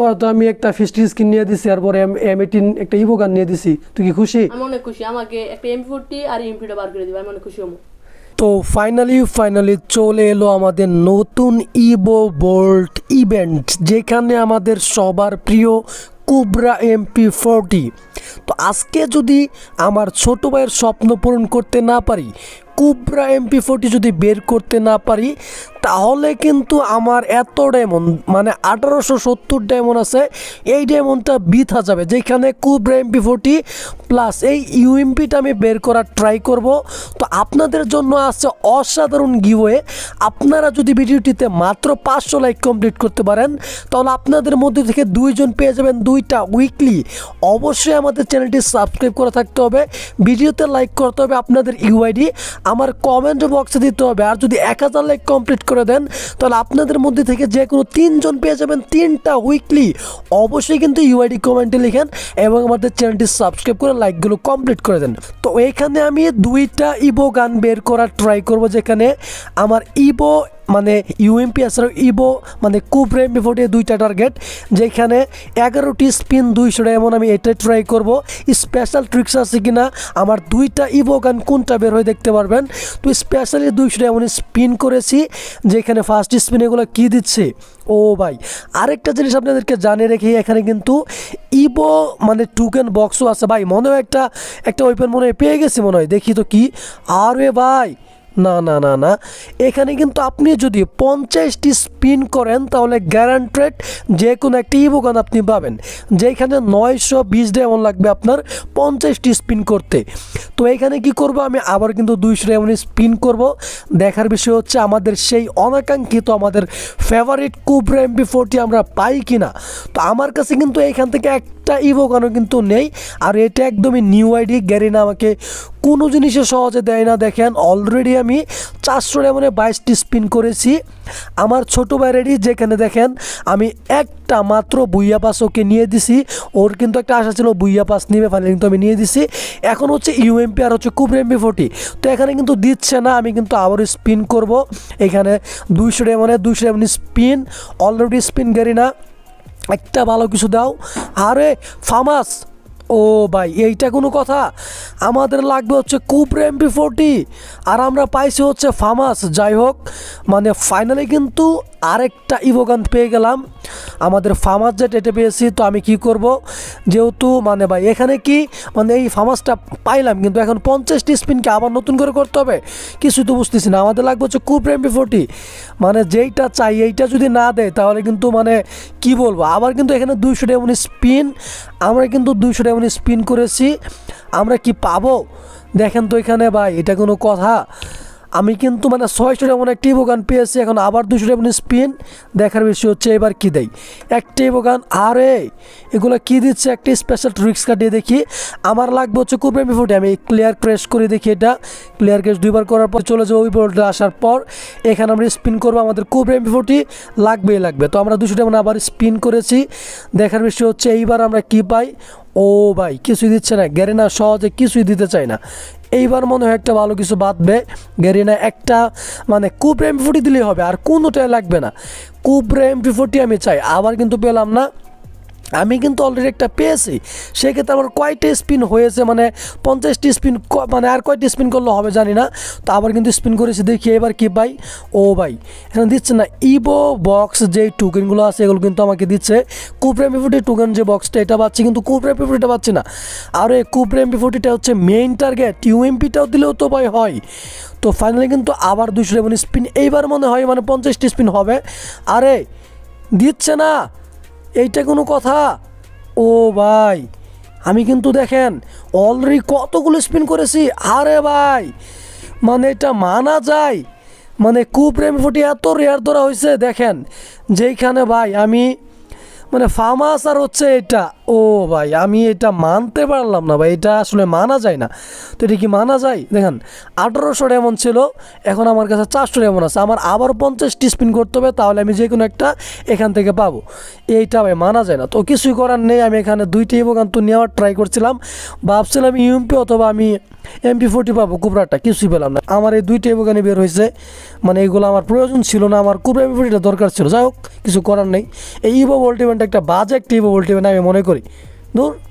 তো তো আমি একটা ফিস্টি স্কিন নিয়ে দিছি আর এম এম এটিন একটা ইভো গান নিয়ে দিছি তুই কি খুশি আমি অনেক খুশি আমাকে একটা এম ফোরটি আর এম ফিটা বার করে দিবে আমি অনেক খুশি হবো তো ফাইনালি ফাইনালি চলে এলো আমাদের নতুন ইবো বোল্ট ইভেন্ট যেখানে আমাদের সবার প্রিয় কুবরা এমপি ফোরটি তো আজকে যদি আমার ছোট ভাইয়ের স্বপ্ন পূরণ করতে না পারি কুবরা এমপি ফোরটি যদি বের করতে না পারি তাহলে কিন্তু আমার এত ডায়মন্ড মানে আঠারোশো সত্তর ডায়মন্ড আছে এই ডায়মন্ডটা বৃথা যাবে যেখানে কুব্রা এমপি ফোর্টি প্লাস এই ইউএমপিটা আমি বের করার ট্রাই করব তো আপনাদের জন্য আছে অসাধারণ গিওয়ে আপনারা যদি ভিডিওটিতে মাত্র পাঁচশো লাইক কমপ্লিট করতে পারেন তাহলে আপনাদের মধ্যে থেকে দুইজন পেয়ে যাবেন দুইটা উইকলি অবশ্যই আমাদের চ্যানেলটি সাবস্ক্রাইব করে থাকতে হবে ভিডিওতে লাইক করতে হবে আপনাদের ইউআইডি আমার কমেন্ট বক্সে দিতে হবে আর যদি এক হাজার লাইক কমপ্লিট করে দেন তাহলে আপনাদের মধ্যে থেকে যে কোনো তিনজন পেয়ে যাবেন তিনটা উইকলি অবশ্যই কিন্তু ইউআইডি কমেন্টে লিখেন এবং আমাদের চ্যানেলটি সাবস্ক্রাইব করে লাইকগুলো কমপ্লিট করে দেন তো এখানে আমি দুইটা ইবো গান বের করার ট্রাই করব যেখানে আমার ইবো মানে ইউএমপি এছাড়াও ইবো মানে কুবরে এমপি দুইটা টার্গেট যেখানে এগারোটি স্পিন দুইশোটা এমন আমি এটা ট্রাই করব স্পেশাল ট্রিক্স আছে কি না আমার দুইটা ইবো গান কোনটা বের হয়ে দেখতে পারবেন তো স্পেশালি দুইশোটা এমন স্পিন করেছি যে এখানে ফার্স্ট স্পিন এগুলো কী দিচ্ছে ও ভাই আরেকটা জিনিস আপনাদেরকে জানিয়ে রেখে এখানে কিন্তু ইবো মানে টুকেন বক্সও আছে ভাই মনে হয় একটা একটা ওয়েপেন মনে হয় পেয়ে গেছে মনে হয় দেখি তো কি আর ভাই না না না না এখানে কিন্তু আপনি যদি পঞ্চাশটি স্পিন করেন তাহলে গ্যারান্টেড যে কোনো একটি ইবোগান আপনি পাবেন যেখানে নয়শো বিশ ডেমন লাগবে আপনার পঞ্চাশটি স্পিন করতে তো এখানে কি করব আমি আবার কিন্তু দুইশো ডেমন স্পিন করব দেখার বিষয় হচ্ছে আমাদের সেই অনাকাঙ্ক্ষিত আমাদের ফেভারিট কুবরা এমপি ফোরটি আমরা পাই কি না তো আমার কাছে কিন্তু এখান থেকে একটা ইবোগানও কিন্তু নেই আর এটা একদমই নিউ আইডি গ্যারিনা আমাকে কোনো জিনিসে সহজে দেয় না দেখেন অলরেডি আমি চারশো রেমনে বাইশটি স্পিন করেছি আমার ছোটো বাইরেরই যেখানে দেখেন আমি একটা মাত্র বুইয়া পাস ওকে নিয়ে দিছি ওর কিন্তু একটা আশা ছিল বুইয়া পাস নিবে ফাইনে কিন্তু আমি নিয়ে দিছি এখন হচ্ছে ইউএমপি আর হচ্ছে কুবর এমপি ফোর্টি তো এখানে কিন্তু দিচ্ছে না আমি কিন্তু আবারও স্পিন করব এখানে দুইশো রেমনে দুইশো রেমনে স্পিন অলরেডি স্পিন গাড়ি না একটা ভালো কিছু দাও আরে ফামাস ও ভাই এইটা কোনো কথা আমাদের লাগবে হচ্ছে কুপরে এমপি ফোরটি আর আমরা পাইছি হচ্ছে ফামাস যাই হোক মানে ফাইনালি কিন্তু আরেকটা ইভোগান পেয়ে গেলাম আমাদের ফার্মাস যে ডেটে পেয়েছি তো আমি কি করব যেহেতু মানে ভাই এখানে কি মানে এই ফার্মাসটা পাইলাম কিন্তু এখন পঞ্চাশটি স্পিনকে আবার নতুন করে করতে হবে কিছু তো বুঝতেছি না আমাদের লাগবে হচ্ছে কুপ এমপি ফোরটি মানে যেইটা চাই এইটা যদি না দেয় তাহলে কিন্তু মানে কি বলবো আবার কিন্তু এখানে দুইশো ডেমন স্পিন আমরা কিন্তু দুইশো ডেমন স্পিন করেছি আমরা কি পাবো দেখেন তো এখানে ভাই এটা কোনো কথা আমি কিন্তু মানে ছয়শো এমন একটি বোগান পেয়েছি এখন আবার দুশো এমন স্পিন দেখার বেশি হচ্ছে এবার কী দেয় একটি বোগান আরে এগুলো কি দিচ্ছে একটি স্পেশাল কার্ড কাটিয়ে দেখি আমার লাগবে হচ্ছে কুপ্রেম বিফোটে আমি ক্লিয়ার ক্রেশ করে দেখি এটা ক্লিয়ার ক্রেশ দুইবার করার পর চলে যাবো ওই বলটা আসার পর এখানে আমরা স্পিন করবো আমাদের কুপ্রেম বিফোটি লাগবেই লাগবে তো আমরা দুশো এমন আবার স্পিন করেছি দেখার বিষয় হচ্ছে এইবার আমরা কি পাই ও ভাই কিছুই দিচ্ছে না গ্যারেনা সহজে কিছুই দিতে চায় না এইবার মনে হয় একটা ভালো কিছু বাঁধবে গ্যারিনা একটা মানে কুবরা এমপি ফোর্টি দিলেই হবে আর কোনোটাই লাগবে না কুবরা এমপি ফোর্টি আমি চাই আবার কিন্তু পেলাম না আমি কিন্তু অলরেডি একটা পেয়েছি সেক্ষেত্রে আমার কয়টা স্পিন হয়েছে মানে পঞ্চাশটি স্পিন মানে আর কয়টি স্পিন করলে হবে জানি না তো আবার কিন্তু স্পিন করেছি দেখি এবার কি ভাই ও ভাই এখানে দিচ্ছে না ইবো বক্স যে টুকেনগুলো আছে এগুলো কিন্তু আমাকে দিচ্ছে কুপরে বিফোর্টি টুকেন যে বক্সটা এটা পাচ্ছি কিন্তু কুপরে বিফোর্টিটা পাচ্ছি না আর এই কুপরে ফিফটিটা হচ্ছে মেইন টার্গেট ইউএমপিটাও দিলেও তো ভাই হয় তো ফাইনালি কিন্তু আবার দুশো রেমন স্পিন এইবার মনে হয় মানে পঞ্চাশটি স্পিন হবে আরে দিচ্ছে না এইটা কোনো কথা ও ভাই আমি কিন্তু দেখেন অলরেডি কতগুলো স্পিন করেছি আরে ভাই মানে এটা মানা যায় মানে কুপ্রেম ফুটি এত রেয়ার ধরা হয়েছে দেখেন যেইখানে ভাই আমি মানে ফার্মাস আর হচ্ছে এটা ও ভাই আমি এটা মানতে পারলাম না ভাই এটা আসলে মানা যায় না তো এটা কি মানা যায় দেখেন আঠেরোশো এমন ছিল এখন আমার কাছে চারশো এমন আছে আমার আবার পঞ্চাশটি স্পিন করতে হবে তাহলে আমি যে কোনো একটা এখান থেকে পাবো এইটা ভাই মানা যায় না তো কিছুই করার নেই আমি এখানে দুইটি তো নেওয়ার ট্রাই করছিলাম ভাবছিলাম ইউএমপি অথবা আমি এমপি ফোর্টি পাবো কুপড়াটা কিছুই পেলাম না আমার এই দুইটি এবোগানি বের হয়েছে মানে এইগুলো আমার প্রয়োজন ছিল না আমার কুবরা এমপি ফোর্টিটা দরকার ছিল যাই হোক কিছু করার নেই এই ইভো বল্টিমেন্ট একটা বাজে একটি বলটিভেন আমি মনে করি ধর